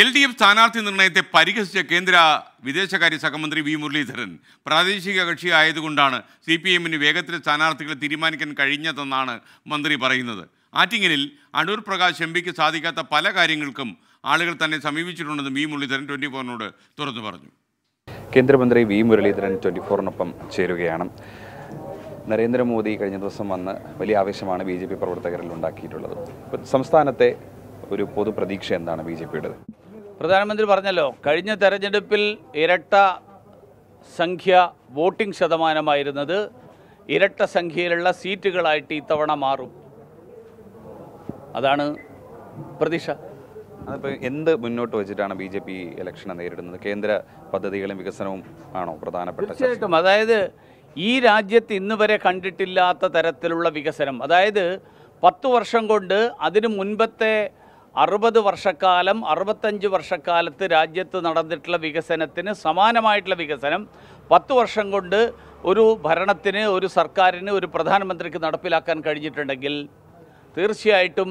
L D F സ്ഥാനാർത്ഥി നിർണയത്തെ പരിഹസിച്ച കേന്ദ്ര വിദേശകാര്യ സഹമന്ത്രി വി മുരളീധരൻ പ്രാദേശിക കക്ഷി ആയതുകൊണ്ടാണ് സി പി എമ്മിന് വേഗത്തിൽ സ്ഥാനാർത്ഥികളെ തീരുമാനിക്കാൻ കഴിഞ്ഞതെന്നാണ് മന്ത്രി പറയുന്നത് ആറ്റിങ്ങലിൽ അടൂർ പ്രകാശ് എം പിക്ക് സാധിക്കാത്ത പല കാര്യങ്ങൾക്കും ആളുകൾ തന്നെ സമീപിച്ചിട്ടുണ്ടെന്ന് വി മുരളീധരൻ ട്വൻറ്റി ഫോറിനോട് തുറന്നു പറഞ്ഞു കേന്ദ്രമന്ത്രി വി മുരളീധരൻ ട്വൻറ്റി ഫോറിനൊപ്പം ചേരുകയാണ് നരേന്ദ്രമോദി കഴിഞ്ഞ ദിവസം വന്ന് വലിയ ആവേശമാണ് ബി ജെ പി പ്രവർത്തകരിൽ ഉണ്ടാക്കിയിട്ടുള്ളത് സംസ്ഥാനത്തെ ഒരു പൊതു പ്രതീക്ഷ എന്താണ് ബി ജെ പിയുടേത് പ്രധാനമന്ത്രി പറഞ്ഞല്ലോ കഴിഞ്ഞ തെരഞ്ഞെടുപ്പിൽ ഇരട്ട സംഖ്യ വോട്ടിംഗ് ശതമാനമായിരുന്നത് ഇരട്ട സംഖ്യയിലുള്ള സീറ്റുകളായിട്ട് ഇത്തവണ മാറും അതാണ് പ്രതീക്ഷ അതിപ്പോൾ എന്ത് മുന്നോട്ട് വെച്ചിട്ടാണ് ബി ജെ പി ഇലക്ഷനെ നേരിടുന്നത് കേന്ദ്ര പദ്ധതികളും വികസനവും ആണോ പ്രധാനപ്പെട്ട തീർച്ചയായിട്ടും അതായത് ഈ രാജ്യത്ത് ഇന്ന് വരെ കണ്ടിട്ടില്ലാത്ത തരത്തിലുള്ള വികസനം അതായത് പത്ത് വർഷം കൊണ്ട് അതിനു മുൻപത്തെ അറുപത് വർഷക്കാലം അറുപത്തഞ്ച് വർഷക്കാലത്ത് രാജ്യത്ത് നടന്നിട്ടുള്ള വികസനത്തിന് സമാനമായിട്ടുള്ള വികസനം പത്ത് വർഷം കൊണ്ട് ഒരു ഭരണത്തിന് ഒരു സർക്കാരിന് ഒരു പ്രധാനമന്ത്രിക്ക് നടപ്പിലാക്കാൻ കഴിഞ്ഞിട്ടുണ്ടെങ്കിൽ തീർച്ചയായിട്ടും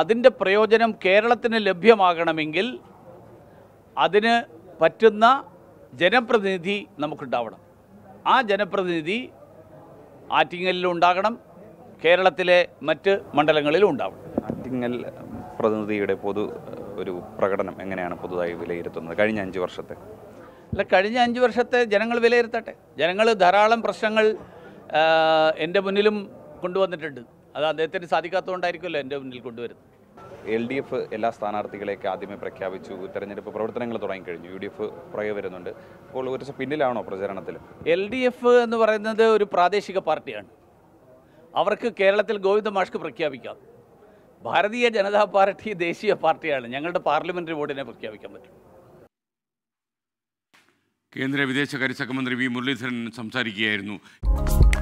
അതിൻ്റെ പ്രയോജനം കേരളത്തിന് ലഭ്യമാകണമെങ്കിൽ അതിന് പറ്റുന്ന ജനപ്രതിനിധി നമുക്കുണ്ടാവണം ആ ജനപ്രതിനിധി ആറ്റിങ്ങലിലും ഉണ്ടാകണം കേരളത്തിലെ മറ്റ് മണ്ഡലങ്ങളിലും ഉണ്ടാവണം ആറ്റിങ്ങൽ പ്രതിനിധിയുടെ പൊതു ഒരു പ്രകടനം എങ്ങനെയാണ് പൊതുവായി വിലയിരുത്തുന്നത് കഴിഞ്ഞ അഞ്ച് വർഷത്തെ അല്ല കഴിഞ്ഞ അഞ്ച് വർഷത്തെ ജനങ്ങൾ വിലയിരുത്തട്ടെ ജനങ്ങൾ ധാരാളം പ്രശ്നങ്ങൾ എൻ്റെ മുന്നിലും കൊണ്ടുവന്നിട്ടുണ്ട് അത് അദ്ദേഹത്തിന് സാധിക്കാത്തതുകൊണ്ടായിരിക്കുമല്ലോ എൻ്റെ മുന്നിൽ കൊണ്ടുവരുന്നത് എൽ ഡി എഫ് എല്ലാ സ്ഥാനാർത്ഥികളെയൊക്കെ ആദ്യമേ പ്രഖ്യാപിച്ചു തെരഞ്ഞെടുപ്പ് പ്രവർത്തനങ്ങൾ തുടങ്ങിക്കഴിഞ്ഞു യു ഡി എഫ് പുറകെ വരുന്നുണ്ട് അപ്പോൾ ഒരു പിന്നിലാണോ പ്രചരണത്തിൽ എൽ ഡി എഫ് എന്ന് പറയുന്നത് ഒരു പ്രാദേശിക പാർട്ടിയാണ് അവർക്ക് കേരളത്തിൽ ഗോവിന്ദ മാഷ്ക്ക് പ്രഖ്യാപിക്കാം ഭാരതീയ ജനതാ പാർട്ടി ദേശീയ പാർട്ടിയാണ് ഞങ്ങളുടെ പാർലമെന്ററി ബോർഡിനെ പ്രഖ്യാപിക്കാൻ പറ്റും കേന്ദ്ര വിദേശകാര്യ സഹമന്ത്രി വി മുരളീധരൻ സംസാരിക്കുകയായിരുന്നു